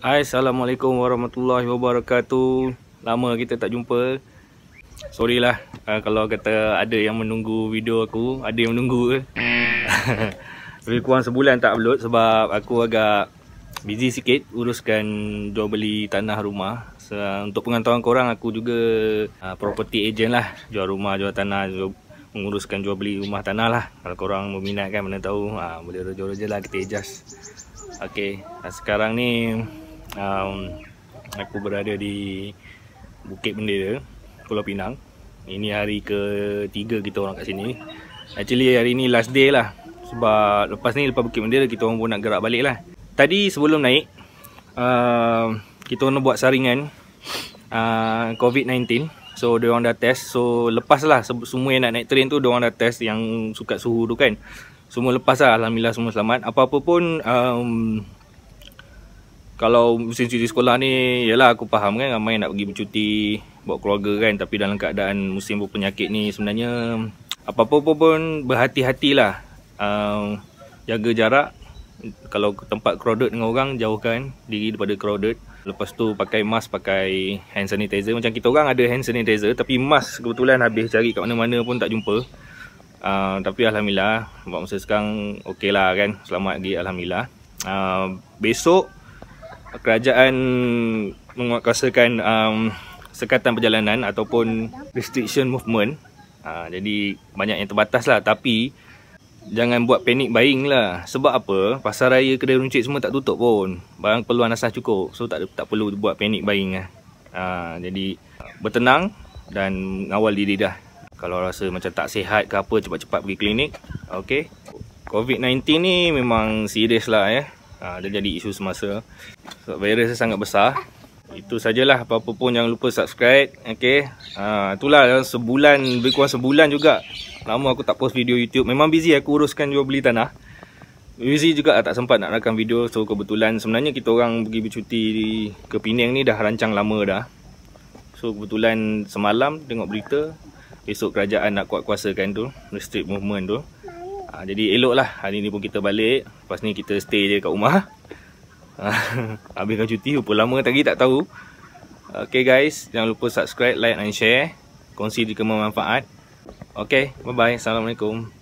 Hai Assalamualaikum Warahmatullahi Wabarakatuh Lama kita tak jumpa Sorry lah uh, Kalau kata ada yang menunggu video aku Ada yang menunggu ke Lebih kurang sebulan tak upload Sebab aku agak Busy sikit Uruskan jual beli tanah rumah so, Untuk pengantaran korang Aku juga uh, Property agent lah Jual rumah, jual tanah jual, Menguruskan jual beli rumah tanah lah Kalau korang meminat kan Mana tahu uh, Boleh rejur-rejur lah Kita adjust Okay, sekarang ni um, aku berada di Bukit Bendera, Pulau Pinang. Ini hari ke tiga kita orang kat sini. Actually hari ni last day lah. Sebab lepas ni lepas Bukit Bendera kita orang pun nak gerak balik lah. Tadi sebelum naik, uh, kita orang buat saringan uh, COVID-19. So dia orang dah test. So lepas lah semua yang nak naik train tu dia orang dah test yang suka suhu tu kan. Semua lepas lah. Alhamdulillah semua selamat. Apa-apa pun... Um, kalau musim cuti sekolah ni yalah aku faham kan ramai nak pergi bercuti buat keluarga kan tapi dalam keadaan musim penyakit ni sebenarnya apa-apa pun berhati-hatilah uh, jaga jarak kalau tempat crowded dengan orang jauhkan diri daripada crowded lepas tu pakai mask pakai hand sanitizer macam kita orang ada hand sanitizer tapi mask kebetulan habis cari kat mana-mana pun tak jumpa uh, tapi Alhamdulillah buat masa sekarang okey lah kan selamat lagi Alhamdulillah uh, besok kerajaan menguatkuasakan um, sekatan perjalanan ataupun restriction movement ha, jadi banyak yang terbatas lah tapi jangan buat panic buying lah sebab apa pasaraya kedai runcit semua tak tutup pun barang perluan asas cukup so tak, tak perlu buat panic buying lah ha, jadi bertenang dan mengawal diri dah kalau rasa macam tak sihat ke apa cepat-cepat pergi klinik ok COVID-19 ni memang serius lah ya ha, dia jadi isu semasa sebab virus dia sangat besar. Itu sajalah apa-apa pun jangan lupa subscribe. Okey. Ah ha, itulah sebulan lebih kurang sebulan juga lama aku tak post video YouTube. Memang busy aku uruskan jual beli tanah. Busy juga tak sempat nak rakam video. So kebetulan sebenarnya kita orang pergi bercuti ke Pinang ni dah rancang lama dah. So kebetulan semalam tengok berita besok kerajaan nak kuat kuasakan tu restrict movement tu. Ha, jadi eloklah hari ni pun kita balik. Lepas ni kita stay je kat rumah. Habiskan cuti Rupa lama tadi tak tahu Okay guys Jangan lupa subscribe Like dan share Kongsi jika bermanfaat Okay Bye bye Assalamualaikum